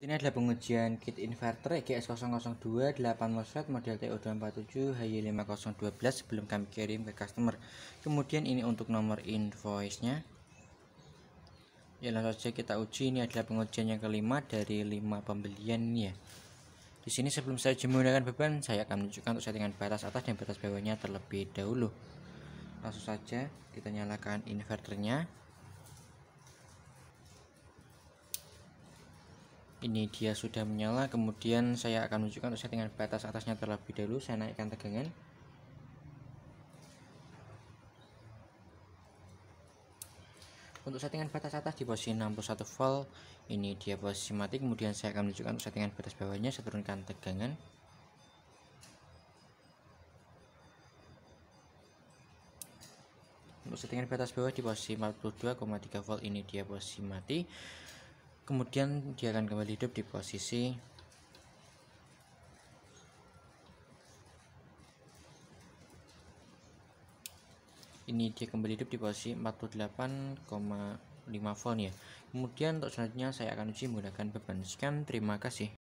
Ini adalah pengujian kit inverter EGS002 8 MOSFET model TO247 HY5012 sebelum kami kirim ke customer. Kemudian ini untuk nomor invoice-nya. Ya langsung saja kita uji ini adalah pengujian yang kelima dari 5 pembelian ini ya. Di sini sebelum saya menggunakan beban, saya akan menunjukkan untuk settingan batas atas dan batas bawahnya terlebih dahulu. Langsung saja kita nyalakan inverternya. ini dia sudah menyala kemudian saya akan menunjukkan untuk settingan batas atasnya terlebih dahulu saya naikkan tegangan untuk settingan batas atas di posisi 61 volt ini dia posisi mati kemudian saya akan menunjukkan untuk settingan batas bawahnya saya turunkan tegangan untuk settingan batas bawah di posisi 42,3 volt ini dia posisi mati kemudian dia akan kembali hidup di posisi ini dia kembali hidup di posisi 48,5 volt ya kemudian untuk selanjutnya saya akan uji menggunakan beban scan terima kasih